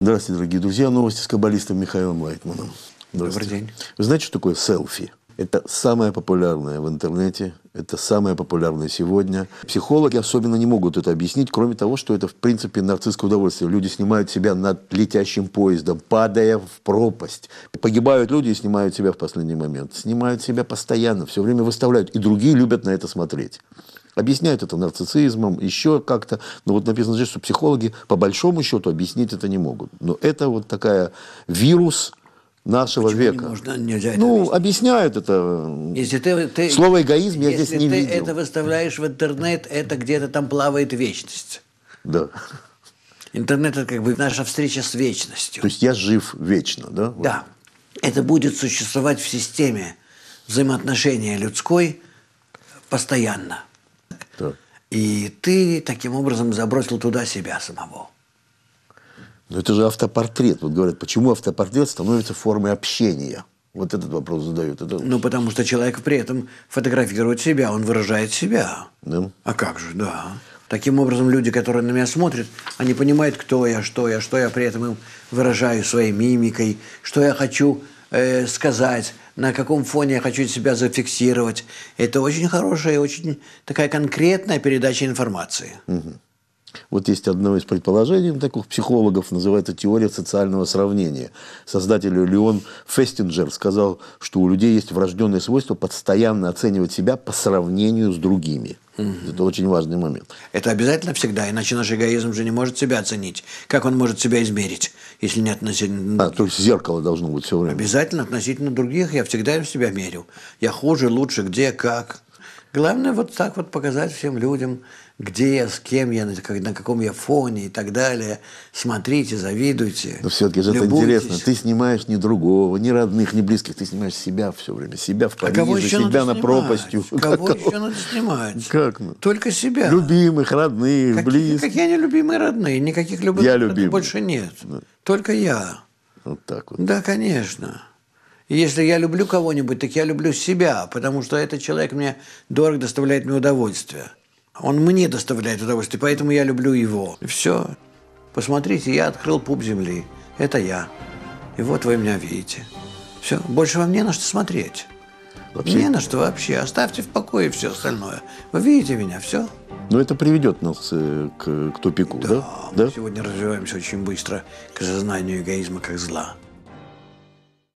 Здравствуйте, дорогие друзья. Новости с каббалистом Михаилом Лайтманом. Добрый день. Вы знаете, что такое селфи? Это самое популярное в интернете, это самое популярное сегодня. Психологи особенно не могут это объяснить, кроме того, что это, в принципе, нарцисское удовольствие. Люди снимают себя над летящим поездом, падая в пропасть. Погибают люди и снимают себя в последний момент. Снимают себя постоянно, все время выставляют. И другие любят на это смотреть. Объясняют это нарциссизмом, еще как-то. Но вот написано здесь, что психологи по большому счету объяснить это не могут. Но это вот такая вирус нашего Почему века. Не можно, нельзя это ну, объяснять? объясняют это. Если ты, ты, Слово эгоизм я здесь не видел. Если ты это выставляешь в интернет, это где-то там плавает вечность. Да. Интернет – это как бы наша встреча с вечностью. То есть я жив вечно, да? Да. Это будет существовать в системе взаимоотношения людской постоянно. Так. И ты таким образом забросил туда себя самого. Но это же автопортрет. Вот говорят, почему автопортрет становится формой общения? Вот этот вопрос задают. Это... Ну, потому что человек при этом фотографирует себя, он выражает себя. Да? А как же, да. Таким образом, люди, которые на меня смотрят, они понимают, кто я, что я, что я при этом им выражаю своей мимикой, что я хочу э, сказать, на каком фоне я хочу себя зафиксировать. Это очень хорошая очень такая конкретная передача информации. Угу. Вот есть одно из предположений таких психологов, называется теория социального сравнения. Создатель Леон Фестинджер сказал, что у людей есть врожденное свойство постоянно оценивать себя по сравнению с другими. Угу. Это очень важный момент. Это обязательно всегда, иначе наш эгоизм же не может себя оценить. Как он может себя измерить, если не относительно... А, то есть зеркало должно быть все время. Обязательно относительно других я всегда им себя мерю. Я хуже, лучше, где, как. Главное вот так вот показать всем людям, где я, с кем я, на каком я фоне и так далее. Смотрите, завидуйте. Но все-таки же это интересно. Ты снимаешь ни другого, ни родных, ни близких. Ты снимаешь себя все время. Себя в Париже, а кого еще себя на снимать? пропастью. Кого, кого еще надо снимать? Как? Только себя. Любимых, родных, как, близких. Какие они любимые, родные? Никаких любых я любимый. больше нет. Да. Только я. Вот так вот. Да, конечно. И если я люблю кого-нибудь, так я люблю себя, потому что этот человек мне дорог, доставляет мне удовольствие. Он мне доставляет удовольствие, поэтому я люблю его. И все. Посмотрите, я открыл пуп земли. Это я. И вот вы меня видите. Все. Больше вам не на что смотреть. Вообще. Не на что вообще. Оставьте в покое все остальное. Вы видите меня, все. Но это приведет нас э, к, к тупику, да? Да, мы да? сегодня развиваемся очень быстро к осознанию эгоизма как зла.